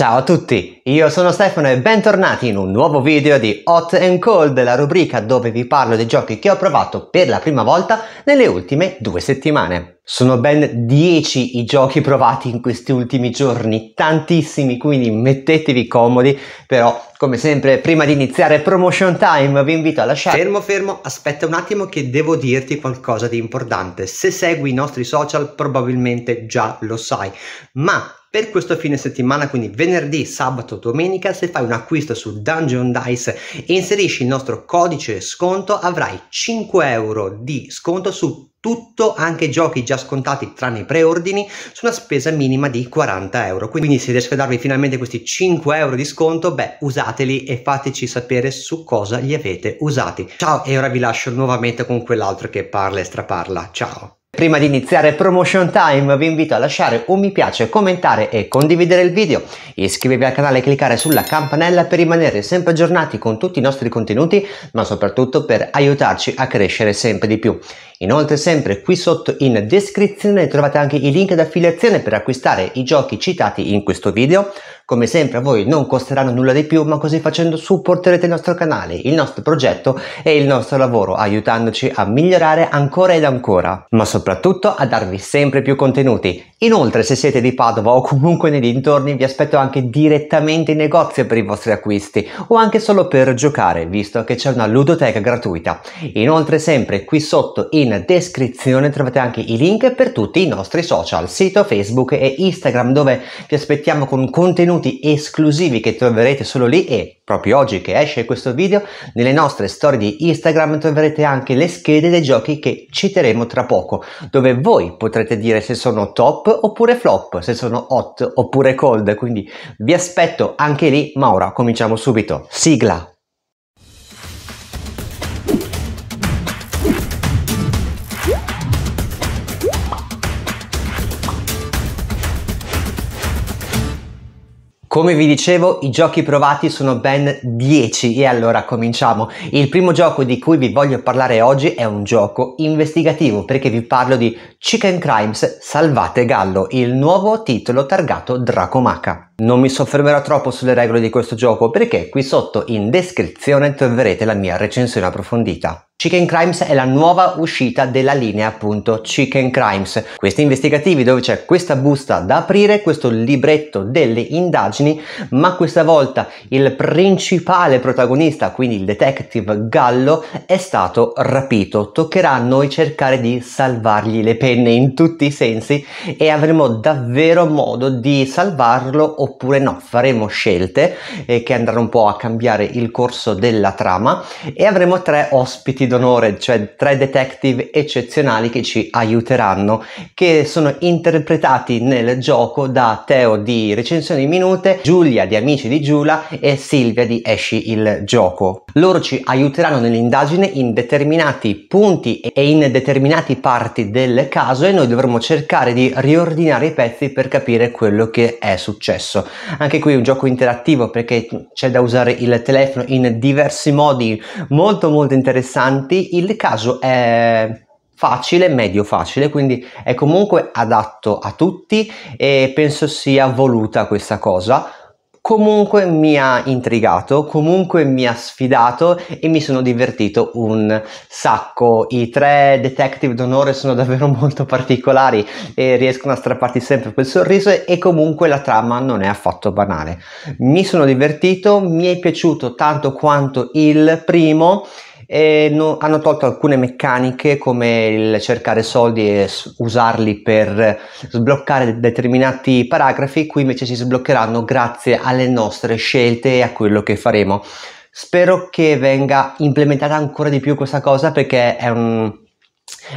Ciao a tutti, io sono Stefano e bentornati in un nuovo video di Hot and Cold, la rubrica dove vi parlo dei giochi che ho provato per la prima volta nelle ultime due settimane. Sono ben 10 i giochi provati in questi ultimi giorni, tantissimi, quindi mettetevi comodi, però come sempre prima di iniziare promotion time vi invito a lasciare... Fermo fermo, aspetta un attimo che devo dirti qualcosa di importante, se segui i nostri social probabilmente già lo sai, ma per questo fine settimana, quindi venerdì, sabato, domenica, se fai un acquisto su Dungeon Dice e inserisci il nostro codice sconto avrai 5 euro di sconto su tutto, anche giochi già scontati tranne i preordini, su una spesa minima di 40 euro. Quindi se riesco a darvi finalmente questi 5 euro di sconto, beh, usateli e fateci sapere su cosa li avete usati. Ciao e ora vi lascio nuovamente con quell'altro che parla e straparla. Ciao! Prima di iniziare Promotion Time vi invito a lasciare un mi piace, commentare e condividere il video, iscrivervi al canale e cliccare sulla campanella per rimanere sempre aggiornati con tutti i nostri contenuti, ma soprattutto per aiutarci a crescere sempre di più. Inoltre sempre qui sotto in descrizione trovate anche i link d'affiliazione per acquistare i giochi citati in questo video, come sempre a voi non costeranno nulla di più, ma così facendo supporterete il nostro canale, il nostro progetto e il nostro lavoro, aiutandoci a migliorare ancora ed ancora, ma soprattutto a darvi sempre più contenuti. Inoltre, se siete di Padova o comunque nei dintorni, vi aspetto anche direttamente in negozio per i vostri acquisti o anche solo per giocare, visto che c'è una ludoteca gratuita. Inoltre, sempre qui sotto in descrizione trovate anche i link per tutti i nostri social, sito Facebook e Instagram, dove vi aspettiamo con contenuti contenuti esclusivi che troverete solo lì e proprio oggi che esce questo video, nelle nostre storie di Instagram troverete anche le schede dei giochi che citeremo tra poco, dove voi potrete dire se sono top oppure flop, se sono hot oppure cold, quindi vi aspetto anche lì, ma ora cominciamo subito. Sigla! Come vi dicevo, i giochi provati sono ben 10 e allora cominciamo. Il primo gioco di cui vi voglio parlare oggi è un gioco investigativo perché vi parlo di Chicken Crimes Salvate Gallo, il nuovo titolo targato Dracomaca. Non mi soffermerò troppo sulle regole di questo gioco perché qui sotto in descrizione troverete la mia recensione approfondita. Chicken Crimes è la nuova uscita della linea appunto Chicken Crimes. Questi investigativi dove c'è questa busta da aprire, questo libretto delle indagini, ma questa volta il principale protagonista, quindi il detective Gallo, è stato rapito. Toccherà a noi cercare di salvargli le penne in tutti i sensi e avremo davvero modo di salvarlo o oppure no, faremo scelte eh, che andranno un po' a cambiare il corso della trama e avremo tre ospiti d'onore, cioè tre detective eccezionali che ci aiuteranno, che sono interpretati nel gioco da Teo di Recensioni Minute, Giulia di Amici di Giula e Silvia di Esci il Gioco. Loro ci aiuteranno nell'indagine in determinati punti e in determinati parti del caso e noi dovremo cercare di riordinare i pezzi per capire quello che è successo stesso. Anche qui un gioco interattivo perché c'è da usare il telefono in diversi modi molto molto interessanti. Il caso è facile, medio facile, quindi è comunque adatto a tutti e penso sia voluta questa cosa comunque mi ha intrigato, comunque mi ha sfidato e mi sono divertito un sacco. I tre detective d'onore sono davvero molto particolari e riescono a strapparti sempre quel sorriso e comunque la trama non è affatto banale. Mi sono divertito, mi è piaciuto tanto quanto il primo e no, hanno tolto alcune meccaniche come il cercare soldi e s- usarli per sbloccare determinati paragrafi, qui invece si sbloccheranno grazie alle nostre scelte e a quello che faremo. Spero che venga implementata ancora di più questa cosa perché è, un,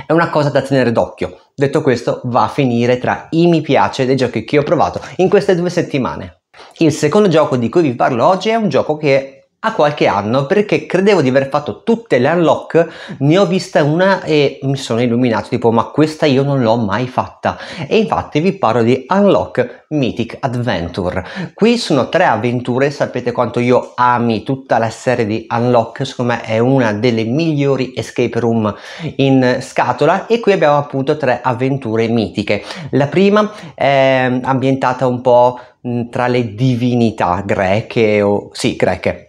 è una cosa da tenere d'occhio. Detto questo, va a finire tra i mi piace dei giochi che ho provato in queste due settimane. Il secondo gioco di cui vi parlo oggi è un gioco che a qualche anno perché credevo di aver fatto tutte le unlock, ne ho vista una e mi sono illuminato tipo ma questa io non l'ho mai fatta e infatti vi parlo di Unlock Mythic Adventure. Qui sono tre avventure, sapete quanto io ami tutta la serie di Unlock, secondo me è una delle migliori escape room in scatola e qui abbiamo appunto tre avventure mitiche. La prima è ambientata un po' tra le divinità greche o sì, greche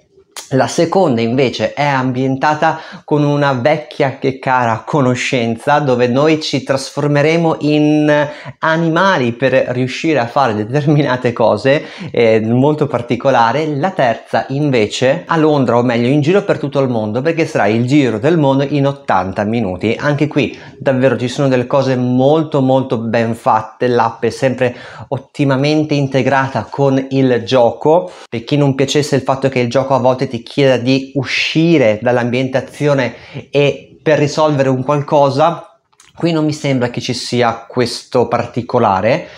la seconda invece è ambientata con una vecchia che cara conoscenza dove noi ci trasformeremo in animali per riuscire a fare determinate cose eh, molto particolare. La terza invece a Londra o meglio in giro per tutto il mondo perché sarà il giro del mondo in 80 minuti. Anche qui davvero ci sono delle cose molto molto ben fatte, l'app è sempre ottimamente integrata con il gioco. Per chi non piacesse il fatto che il gioco a volte ti ti chieda di uscire dall'ambientazione e per risolvere un qualcosa, qui non mi sembra che ci sia questo particolare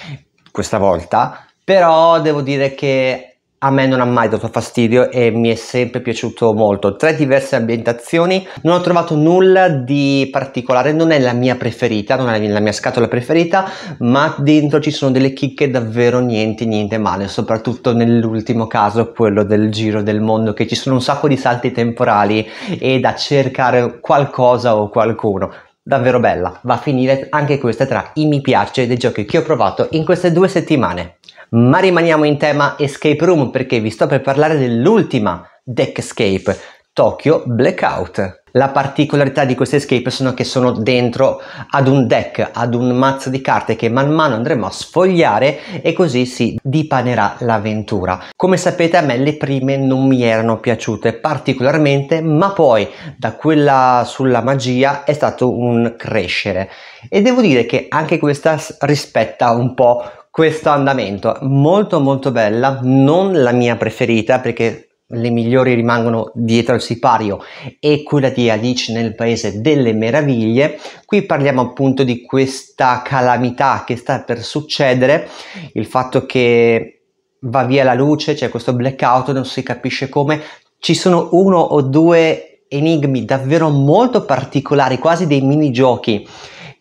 questa volta, però devo dire che a me non ha mai dato fastidio e mi è sempre piaciuto molto. Tre diverse ambientazioni, non ho trovato nulla di particolare, non è la mia preferita, non è la mia scatola preferita, ma dentro ci sono delle chicche davvero niente, niente male, soprattutto nell'ultimo caso, quello del giro del mondo, che ci sono un sacco di salti temporali e da cercare qualcosa o qualcuno davvero bella. Va a finire anche questa tra i mi piace dei giochi che ho provato in queste due settimane. Ma rimaniamo in tema escape room perché vi sto per parlare dell'ultima deck escape, Tokyo Blackout. La particolarità di queste escape sono che sono dentro ad un deck, ad un mazzo di carte che man mano andremo a sfogliare e così si dipanerà l'avventura. Come sapete a me le prime non mi erano piaciute particolarmente, ma poi da quella sulla magia è stato un crescere e devo dire che anche questa rispetta un po' questo andamento. Molto molto bella, non la mia preferita perché le migliori rimangono dietro al sipario e quella di Alice nel Paese delle Meraviglie. Qui parliamo appunto di questa calamità che sta per succedere, il fatto che va via la luce, c'è cioè questo blackout, non si capisce come. Ci sono uno o due enigmi davvero molto particolari, quasi dei minigiochi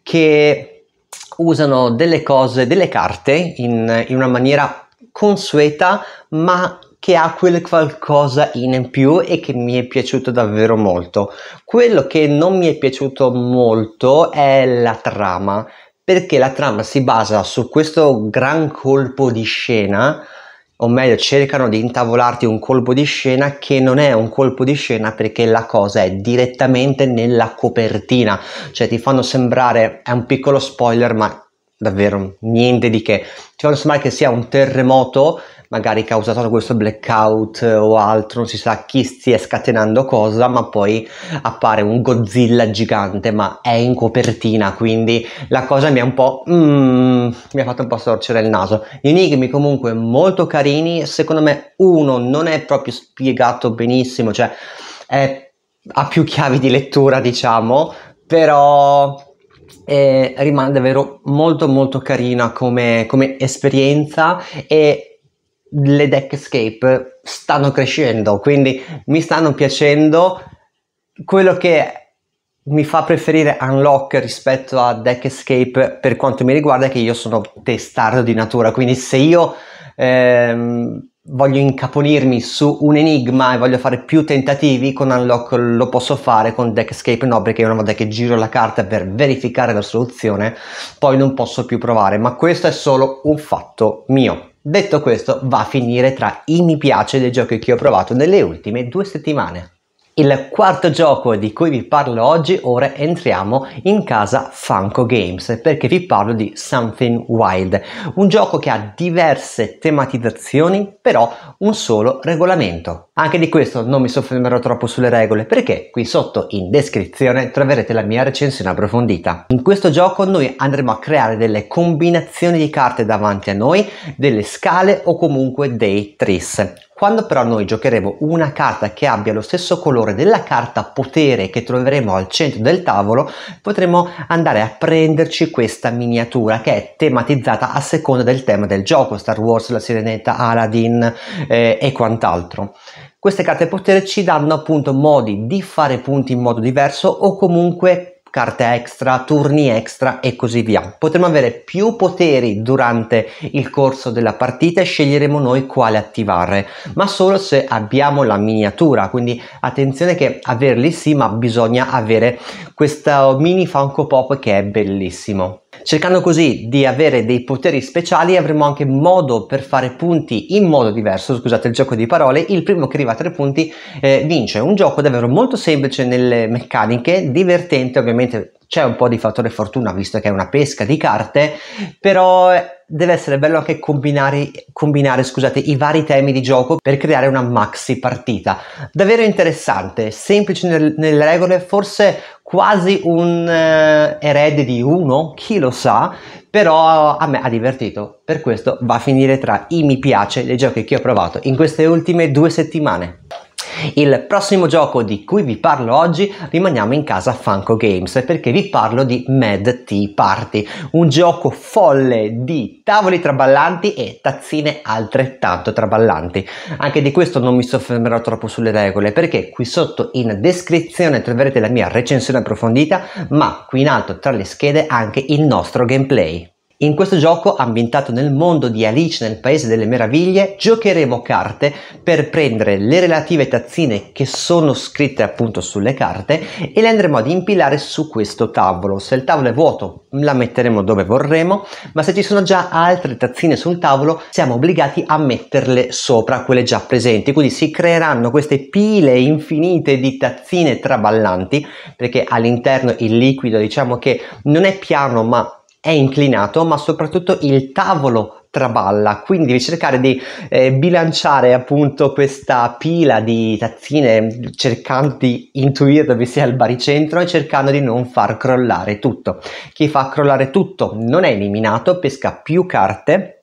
che usano delle cose, delle carte in, in una maniera consueta ma che ha quel qualcosa in più e che mi è piaciuto davvero molto. Quello che non mi è piaciuto molto è la trama, perché la trama si basa su questo gran colpo di scena o meglio cercano di intavolarti un colpo di scena che non è un colpo di scena perché la cosa è direttamente nella copertina, cioè ti fanno sembrare, è un piccolo spoiler ma davvero niente di che, ti fanno sembrare che sia un terremoto magari causato da questo blackout o altro, non si sa chi stia scatenando cosa, ma poi appare un Godzilla gigante, ma è in copertina, quindi la cosa mi ha un po'... Mm, mi ha fatto un po' storcere il naso. Gli enigmi comunque molto carini, secondo me uno non è proprio spiegato benissimo, cioè è, ha più chiavi di lettura, diciamo, però eh, rimane davvero molto molto carina come, come esperienza e le deck escape stanno crescendo, quindi mi stanno piacendo. Quello che mi fa preferire Unlock rispetto a Deck Escape per quanto mi riguarda è che io sono testardo di natura, quindi se io ehm, voglio incaponirmi su un enigma e voglio fare più tentativi con Unlock lo posso fare, con Deck Escape no, perché una volta che giro la carta per verificare la soluzione poi non posso più provare, ma questo è solo un fatto mio. Detto questo, va a finire tra i mi piace dei giochi che ho provato nelle ultime due settimane. Il quarto gioco di cui vi parlo oggi, ora entriamo in casa Funko Games perché vi parlo di Something Wild, un gioco che ha diverse tematizzazioni però un solo regolamento. Anche di questo non mi soffermerò troppo sulle regole perché qui sotto in descrizione troverete la mia recensione approfondita. In questo gioco noi andremo a creare delle combinazioni di carte davanti a noi, delle scale o comunque dei tris. Quando però noi giocheremo una carta che abbia lo stesso colore della carta potere che troveremo al centro del tavolo, potremo andare a prenderci questa miniatura che è tematizzata a seconda del tema del gioco, Star Wars, la Sirenetta, Aladdin eh, e quant'altro. Queste carte potere ci danno appunto modi di fare punti in modo diverso o comunque carte extra, turni extra e così via. Potremo avere più poteri durante il corso della partita e sceglieremo noi quale attivare, ma solo se abbiamo la miniatura, quindi attenzione che averli sì, ma bisogna avere questo mini Funko Pop che è bellissimo. Cercando così di avere dei poteri speciali avremo anche modo per fare punti in modo diverso, scusate il gioco di parole, il primo che arriva a tre punti eh, vince. Un gioco davvero molto semplice nelle meccaniche, divertente ovviamente c'è un po' di fattore fortuna visto che è una pesca di carte, però eh, deve essere bello anche combinare, combinare scusate, i vari temi di gioco per creare una maxi partita. Davvero interessante, semplice nel, nelle regole, forse quasi un eh, erede di uno, chi lo sa, però a me ha divertito. Per questo va a finire tra i mi piace dei giochi che ho provato in queste ultime due settimane. Il prossimo gioco di cui vi parlo oggi rimaniamo in casa Funko Games perché vi parlo di Mad Tea Party, un gioco folle di tavoli traballanti e tazzine altrettanto traballanti. Anche di questo non mi soffermerò troppo sulle regole perché qui sotto in descrizione troverete la mia recensione approfondita, ma qui in alto tra le schede anche il nostro gameplay. In questo gioco, ambientato nel mondo di Alice nel Paese delle Meraviglie, giocheremo carte per prendere le relative tazzine che sono scritte appunto sulle carte e le andremo ad impilare su questo tavolo. Se il tavolo è vuoto, la metteremo dove vorremmo, ma se ci sono già altre tazzine sul tavolo, siamo obbligati a metterle sopra quelle già presenti. Quindi si creeranno queste pile infinite di tazzine traballanti, perché all'interno il liquido diciamo che non è piano ma è inclinato, ma soprattutto il tavolo traballa, quindi devi cercare di eh, bilanciare appunto questa pila di tazzine cercando di intuire dove sia il baricentro e cercando di non far crollare tutto. Chi fa crollare tutto non è eliminato, pesca più carte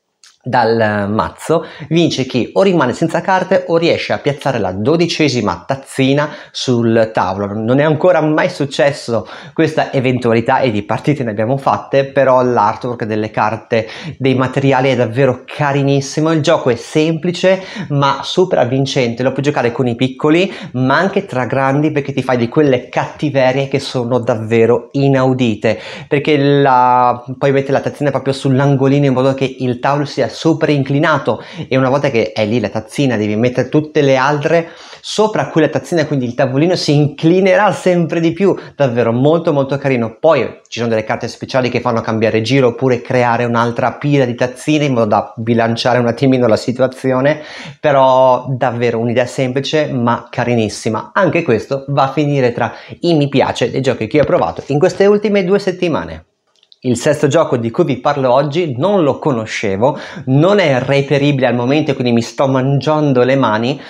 dal mazzo vince chi o rimane senza carte o riesce a piazzare la dodicesima tazzina sul tavolo non è ancora mai successo questa eventualità e di partite ne abbiamo fatte però l'artwork delle carte dei materiali è davvero carinissimo il gioco è semplice ma super avvincente lo puoi giocare con i piccoli ma anche tra grandi perché ti fai di quelle cattiverie che sono davvero inaudite perché la... poi mette la tazzina proprio sull'angolino in modo che il tavolo sia sopra inclinato e una volta che è lì la tazzina devi mettere tutte le altre sopra quella tazzina, quindi il tavolino si inclinerà sempre di più, davvero molto molto carino. Poi ci sono delle carte speciali che fanno cambiare giro oppure creare un'altra pila di tazzine in modo da bilanciare un attimino la situazione, però davvero un'idea semplice ma carinissima. Anche questo va a finire tra i mi piace dei giochi che ho provato in queste ultime due settimane. Il sesto gioco di cui vi parlo oggi non lo conoscevo, non è reperibile al momento quindi mi sto mangiando le mani.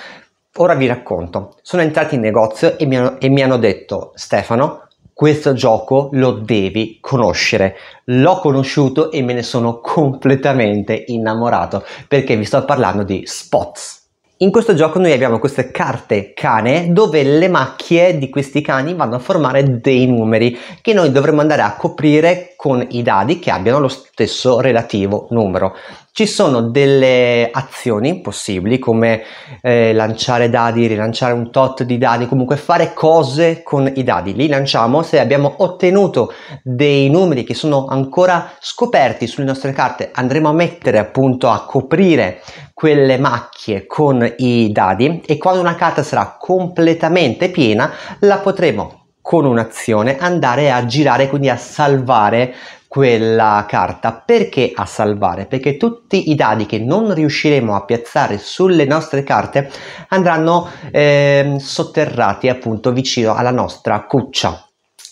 Ora vi racconto. Sono entrati in negozio e mi hanno, e mi hanno detto Stefano, questo gioco lo devi conoscere. L'ho conosciuto e me ne sono completamente innamorato perché vi sto parlando di Spots. In questo gioco noi abbiamo queste carte cane dove le macchie di questi cani vanno a formare dei numeri che noi dovremmo andare a coprire con i dadi che abbiano lo stesso relativo numero. Ci sono delle azioni possibili come eh, lanciare dadi, rilanciare un tot di dadi, comunque fare cose con i dadi. Li lanciamo se abbiamo ottenuto dei numeri che sono ancora scoperti sulle nostre carte. Andremo a mettere appunto a coprire quelle macchie con i dadi e quando una carta sarà completamente piena la potremo con un'azione andare a girare, quindi a salvare quella carta perché a salvare perché tutti i dadi che non riusciremo a piazzare sulle nostre carte andranno eh, sotterrati appunto vicino alla nostra cuccia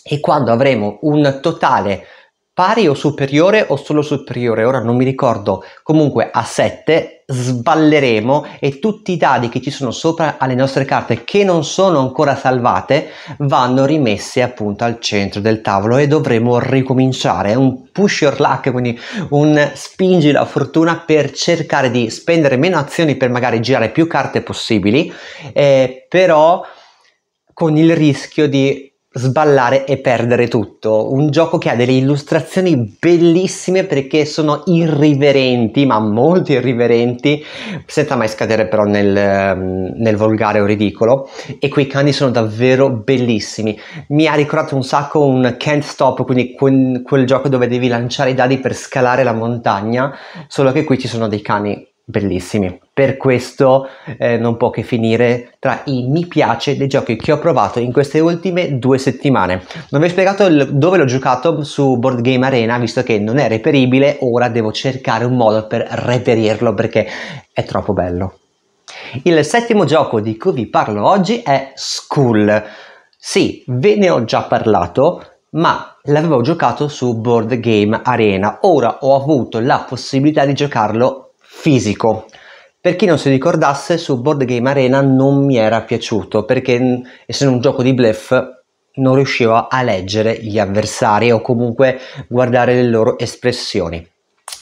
e quando avremo un totale pari o superiore o solo superiore ora non mi ricordo comunque a 7 sballeremo e tutti i dadi che ci sono sopra alle nostre carte che non sono ancora salvate vanno rimessi appunto al centro del tavolo e dovremo ricominciare È un push your luck quindi un spingi la fortuna per cercare di spendere meno azioni per magari girare più carte possibili eh, però con il rischio di sballare e perdere tutto. Un gioco che ha delle illustrazioni bellissime perché sono irriverenti, ma molto irriverenti, senza mai scadere però nel, ehm, nel volgare o ridicolo. E quei cani sono davvero bellissimi. Mi ha ricordato un sacco un Can't Stop, quindi quel, quel gioco dove devi lanciare i dadi per scalare la montagna, solo che qui ci sono dei cani bellissimi. Per questo eh, non può che finire tra i mi piace dei giochi che ho provato in queste ultime due settimane. Non vi ho spiegato il, dove l'ho giocato su Board Game Arena, visto che non è reperibile, ora devo cercare un modo per reperirlo perché è troppo bello. Il settimo gioco di cui vi parlo oggi è School. Sì, ve ne ho già parlato, ma l'avevo giocato su Board Game Arena. Ora ho avuto la possibilità di giocarlo fisico. Per chi non si ricordasse, su Board Game Arena non mi era piaciuto perché, mm, essendo un gioco di bluff, non riuscivo a leggere gli avversari o comunque guardare le loro espressioni.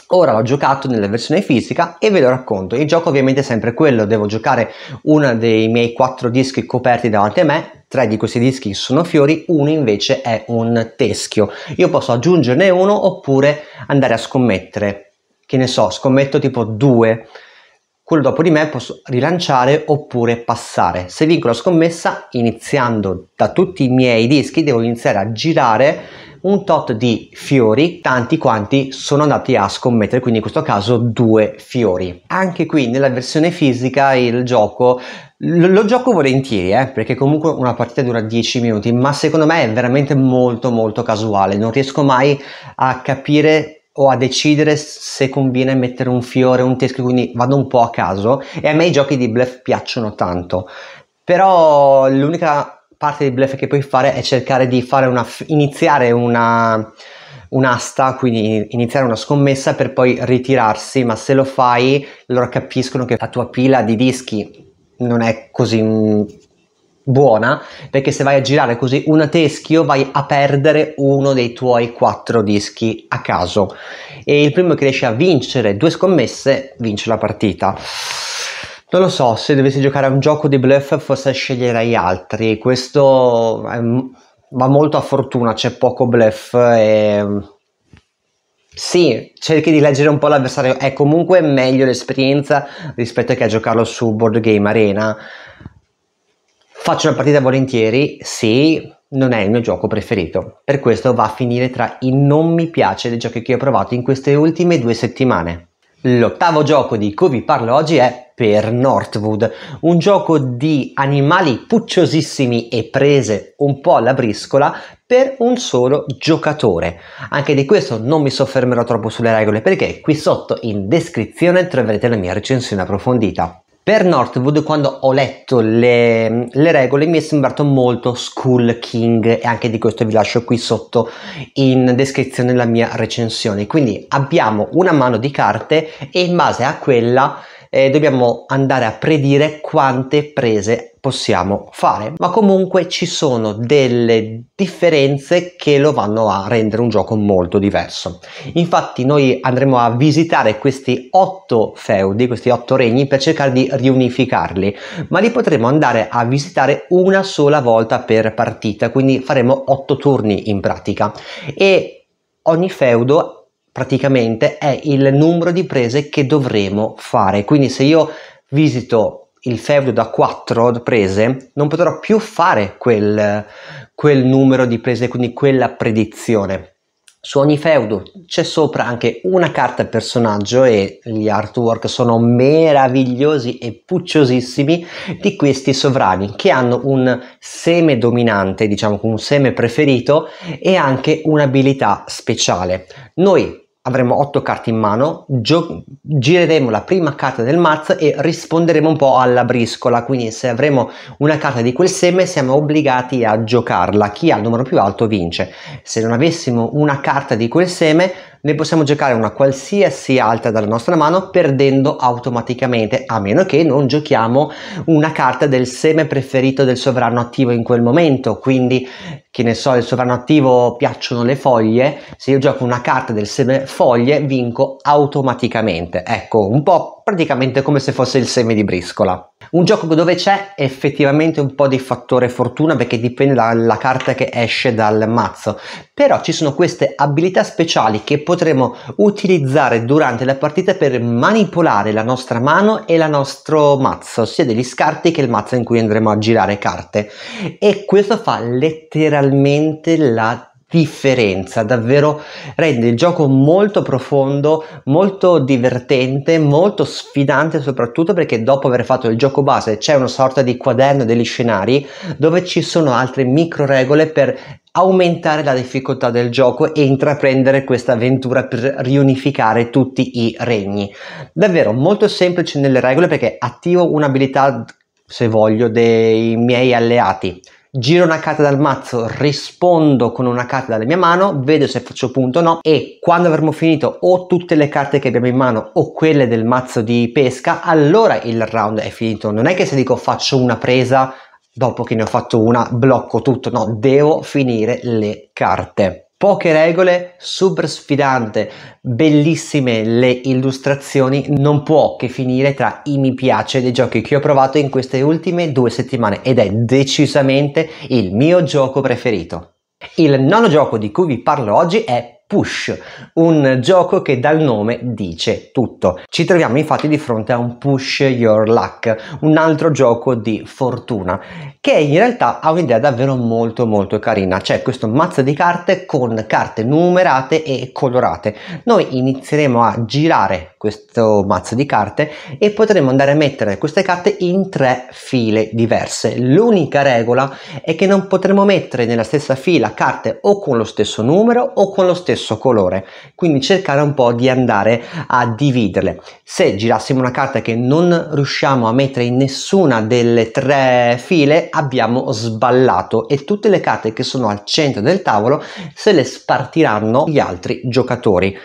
Ora l'ho giocato nella versione fisica e ve lo racconto. Il gioco ovviamente è sempre quello, devo giocare uno dei miei quattro dischi coperti davanti a me, tre di questi dischi sono fiori, uno invece è un teschio. Io posso aggiungerne uno oppure andare a scommettere che ne so, scommetto tipo 2, quello dopo di me posso rilanciare oppure passare. Se vinco la scommessa, iniziando da tutti i miei dischi, devo iniziare a girare un tot di fiori, tanti quanti sono andati a scommettere, quindi in questo caso due fiori. Anche qui nella versione fisica il gioco lo, lo gioco volentieri, eh, perché comunque una partita dura 10 minuti, ma secondo me è veramente molto molto casuale, non riesco mai a capire o a decidere se conviene mettere un fiore, un teschio, quindi vado un po' a caso e a me i giochi di bluff piacciono tanto, però l'unica parte di bluff che puoi fare è cercare di fare una, iniziare una, un'asta, quindi iniziare una scommessa per poi ritirarsi, ma se lo fai loro capiscono che la tua pila di dischi non è così mm, buona perché se vai a girare così una teschio vai a perdere uno dei tuoi quattro dischi a caso e il primo che riesce a vincere due scommesse vince la partita. Non lo so, se dovessi giocare a un gioco di bluff forse sceglierei altri, questo ehm, va molto a fortuna, c'è poco bluff e... Ehm, sì, cerchi di leggere un po' l'avversario, è comunque meglio l'esperienza rispetto che a giocarlo su Board Game Arena Faccio la partita volentieri se non è il mio gioco preferito. Per questo va a finire tra i non mi piace dei giochi che ho provato in queste ultime due settimane. L'ottavo gioco di cui vi parlo oggi è Per Northwood, un gioco di animali pucciosissimi e prese un po' alla briscola per un solo giocatore. Anche di questo non mi soffermerò troppo sulle regole perché qui sotto in descrizione troverete la mia recensione approfondita. Per Northwood, quando ho letto le, le, regole, mi è sembrato molto School King e anche di questo vi lascio qui sotto in descrizione la mia recensione. Quindi abbiamo una mano di carte e in base a quella eh, dobbiamo andare a predire quante prese possiamo fare, ma comunque ci sono delle differenze che lo vanno a rendere un gioco molto diverso. Infatti noi andremo a visitare questi otto feudi, questi otto regni per cercare di riunificarli, ma li potremo andare a visitare una sola volta per partita, quindi faremo otto turni in pratica e ogni feudo praticamente è il numero di prese che dovremo fare. Quindi se io visito il feudo da 4 prese, non potrò più fare quel, quel numero di prese, quindi quella predizione. Su ogni feudo c'è sopra anche una carta personaggio e gli artwork sono meravigliosi e pucciosissimi di questi sovrani che hanno un seme dominante, diciamo un seme preferito e anche un'abilità speciale. Noi avremo 8 carte in mano, gio- gireremo la prima carta del mazzo e risponderemo un po' alla briscola, quindi se avremo una carta di quel seme siamo obbligati a giocarla, chi ha il numero più alto vince. Se non avessimo una carta di quel seme ne possiamo giocare una qualsiasi altra dalla nostra mano perdendo automaticamente, a meno che non giochiamo una carta del seme preferito del sovrano attivo in quel momento, quindi che ne so, il sovrano attivo piacciono le foglie, se io gioco una carta del seme foglie vinco automaticamente. Ecco, un po' praticamente come se fosse il seme di briscola. Un gioco dove c'è effettivamente un po' di fattore fortuna perché dipende dalla carta che esce dal mazzo, però ci sono queste abilità speciali che potremo utilizzare durante la partita per manipolare la nostra mano e il nostro mazzo, sia degli scarti che il mazzo in cui andremo a girare carte e questo fa letteralmente la differenza, davvero rende il gioco molto profondo, molto divertente, molto sfidante soprattutto perché dopo aver fatto il gioco base c'è una sorta di quaderno degli scenari dove ci sono altre micro regole per aumentare la difficoltà del gioco e intraprendere questa avventura per riunificare tutti i regni. Davvero molto semplice nelle regole perché attivo un'abilità se voglio dei miei alleati giro una carta dal mazzo, rispondo con una carta dalla mia mano, vedo se faccio punto o no e quando avremo finito o tutte le carte che abbiamo in mano o quelle del mazzo di pesca, allora il round è finito. Non è che se dico faccio una presa, dopo che ne ho fatto una blocco tutto, no, devo finire le carte. Poche regole, super sfidante, bellissime le illustrazioni, non può che finire tra i mi piace dei giochi che ho provato in queste ultime due settimane ed è decisamente il mio gioco preferito. Il nono gioco di cui vi parlo oggi è Push, un gioco che dal nome dice tutto. Ci troviamo infatti di fronte a un Push Your Luck, un altro gioco di fortuna, che in realtà ha un'idea davvero molto molto carina. C'è questo mazzo di carte con carte numerate e colorate. Noi inizieremo a girare questo mazzo di carte e potremo andare a mettere queste carte in tre file diverse. L'unica regola è che non potremo mettere nella stessa fila carte o con lo stesso numero o con lo stesso stesso colore quindi cercare un po' di andare a dividerle se girassimo una carta che non riusciamo a mettere in nessuna delle tre file abbiamo sballato e tutte le carte che sono al centro del tavolo se le spartiranno gli altri giocatori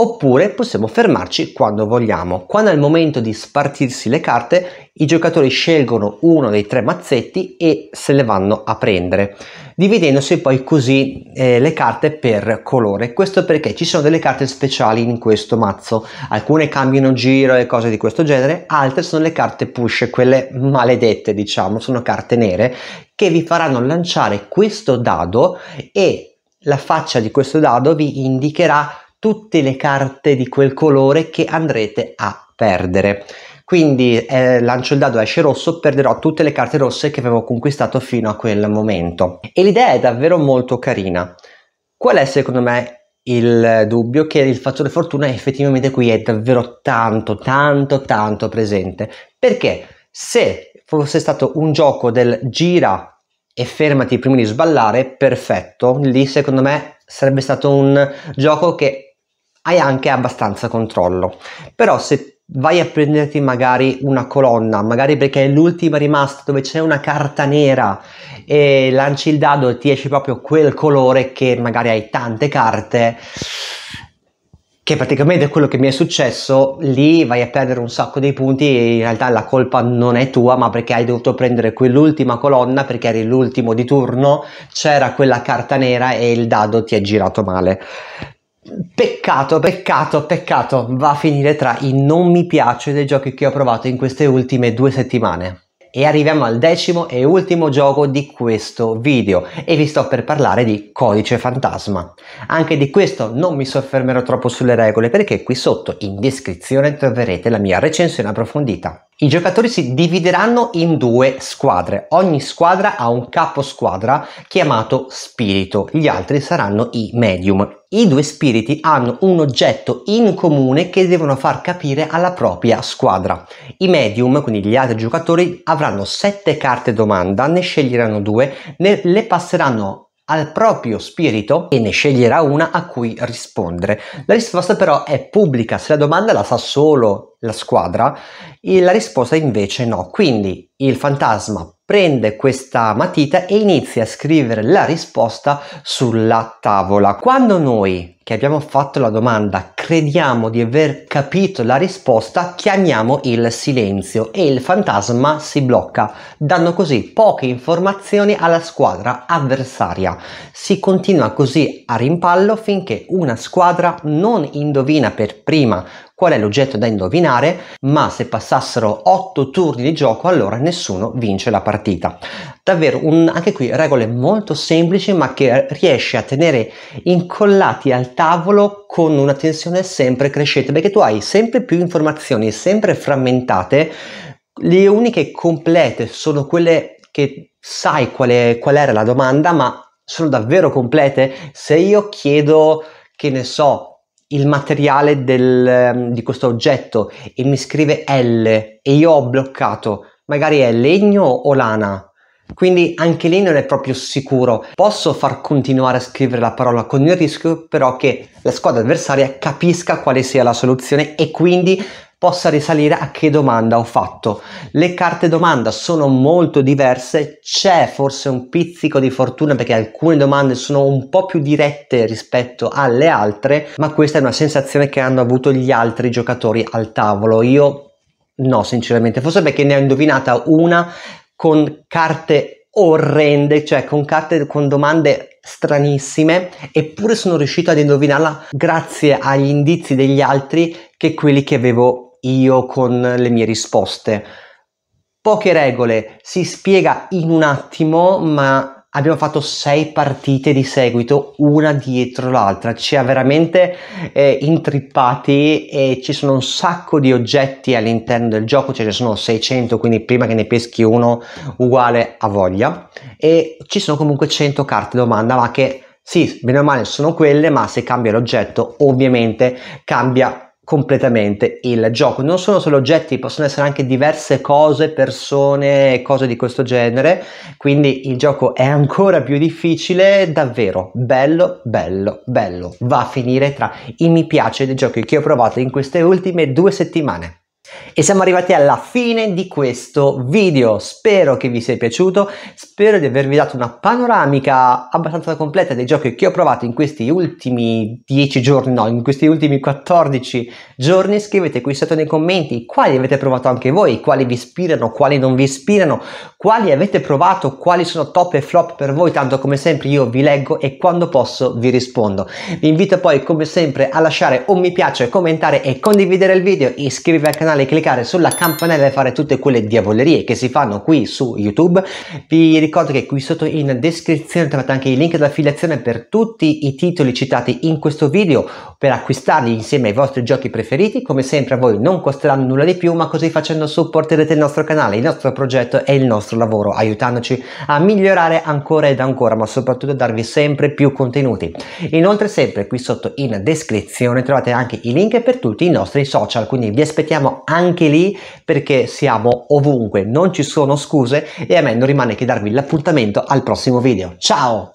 oppure possiamo fermarci quando vogliamo. Quando è il momento di spartirsi le carte, i giocatori scelgono uno dei tre mazzetti e se le vanno a prendere, dividendosi poi così eh, le carte per colore. Questo perché ci sono delle carte speciali in questo mazzo, alcune cambiano giro e cose di questo genere, altre sono le carte push, quelle maledette diciamo, sono carte nere che vi faranno lanciare questo dado e la faccia di questo dado vi indicherà tutte le carte di quel colore che andrete a perdere. Quindi eh, lancio il dado, esce rosso, perderò tutte le carte rosse che avevo conquistato fino a quel momento. E l'idea è davvero molto carina. Qual è secondo me il dubbio che il fattore fortuna effettivamente qui è davvero tanto, tanto, tanto presente. Perché se fosse stato un gioco del gira e fermati prima di sballare, perfetto, lì secondo me sarebbe stato un gioco che hai anche abbastanza controllo. Però se vai a prenderti magari una colonna, magari perché è l'ultima rimasta dove c'è una carta nera e lanci il dado e ti esce proprio quel colore che magari hai tante carte che praticamente è quello che mi è successo, lì vai a perdere un sacco di punti e in realtà la colpa non è tua, ma perché hai dovuto prendere quell'ultima colonna perché eri l'ultimo di turno, c'era quella carta nera e il dado ti è girato male. Peccato, peccato, peccato, va a finire tra i non mi piace dei giochi che ho provato in queste ultime due settimane. E arriviamo al decimo e ultimo gioco di questo video e vi sto per parlare di Codice Fantasma. Anche di questo non mi soffermerò troppo sulle regole perché qui sotto in descrizione troverete la mia recensione approfondita. I giocatori si divideranno in due squadre, ogni squadra ha un capo squadra chiamato spirito, gli altri saranno i medium i due spiriti hanno un oggetto in comune che devono far capire alla propria squadra. I medium, quindi gli altri giocatori, avranno sette carte domanda, ne sceglieranno due, ne, le passeranno al proprio spirito e ne sceglierà una a cui rispondere. La risposta però è pubblica, se la domanda la sa solo la squadra, la risposta invece no. Quindi il fantasma prende questa matita e inizia a scrivere la risposta sulla tavola. Quando noi che abbiamo fatto la domanda, crediamo di aver capito la risposta, chiamiamo il silenzio e il fantasma si blocca, dando così poche informazioni alla squadra avversaria. Si continua così a rimpallo finché una squadra non indovina per prima qual è l'oggetto da indovinare, ma se passassero 8 turni di gioco allora nessuno vince la partita. Davvero, un, anche qui regole molto semplici ma che riesce a tenere incollati al tavolo con una tensione sempre crescente perché tu hai sempre più informazioni, sempre frammentate. Le uniche complete sono quelle che sai qual, è, qual era la domanda, ma sono davvero complete? Se io chiedo, che ne so, il materiale del, ehm, di questo oggetto e mi scrive L e io ho bloccato, magari è legno o lana, quindi anche lì non è proprio sicuro. Posso far continuare a scrivere la parola con il rischio però che la squadra avversaria capisca quale sia la soluzione e quindi possa risalire a che domanda ho fatto. Le carte domanda sono molto diverse, c'è forse un pizzico di fortuna perché alcune domande sono un po' più dirette rispetto alle altre, ma questa è una sensazione che hanno avuto gli altri giocatori al tavolo. Io No, sinceramente, forse perché ne ho indovinata una con carte orrende, cioè con carte con domande stranissime, eppure sono riuscito ad indovinarla grazie agli indizi degli altri che quelli che avevo io con le mie risposte. Poche regole, si spiega in un attimo, ma abbiamo fatto sei partite di seguito, una dietro l'altra, ci ha veramente eh, intrippati e ci sono un sacco di oggetti all'interno del gioco, cioè ce ne sono 600, quindi prima che ne peschi uno uguale a voglia, e ci sono comunque 100 carte domanda, ma che sì, bene o male sono quelle, ma se cambia l'oggetto ovviamente cambia completamente il gioco. Non sono solo oggetti, possono essere anche diverse cose, persone, cose di questo genere, quindi il gioco è ancora più difficile, davvero bello, bello, bello. Va a finire tra i mi piace dei giochi che ho provato in queste ultime due settimane. E siamo arrivati alla fine di questo video, spero che vi sia piaciuto, spero di avervi dato una panoramica abbastanza completa dei giochi che ho provato in questi ultimi 10 giorni, no, in questi ultimi 14 giorni, scrivete qui sotto nei commenti quali avete provato anche voi, quali vi ispirano, quali non vi ispirano, quali avete provato, quali sono top e flop per voi, tanto come sempre io vi leggo e quando posso vi rispondo. Vi invito poi come sempre a lasciare un mi piace, commentare e condividere il video, iscrivervi al canale canale, cliccare sulla campanella e fare tutte quelle diavolerie che si fanno qui su YouTube. Vi ricordo che qui sotto in descrizione trovate anche i link d'affiliazione per tutti i titoli citati in questo video per acquistarli insieme ai vostri giochi preferiti. Come sempre a voi non costeranno nulla di più, ma così facendo supporterete il nostro canale, il nostro progetto e il nostro lavoro, aiutandoci a migliorare ancora ed ancora, ma soprattutto a darvi sempre più contenuti. Inoltre sempre qui sotto in descrizione trovate anche i link per tutti i nostri social, quindi vi aspettiamo anche lì perché siamo ovunque, non ci sono scuse e a me non rimane che darvi l'appuntamento al prossimo video. Ciao!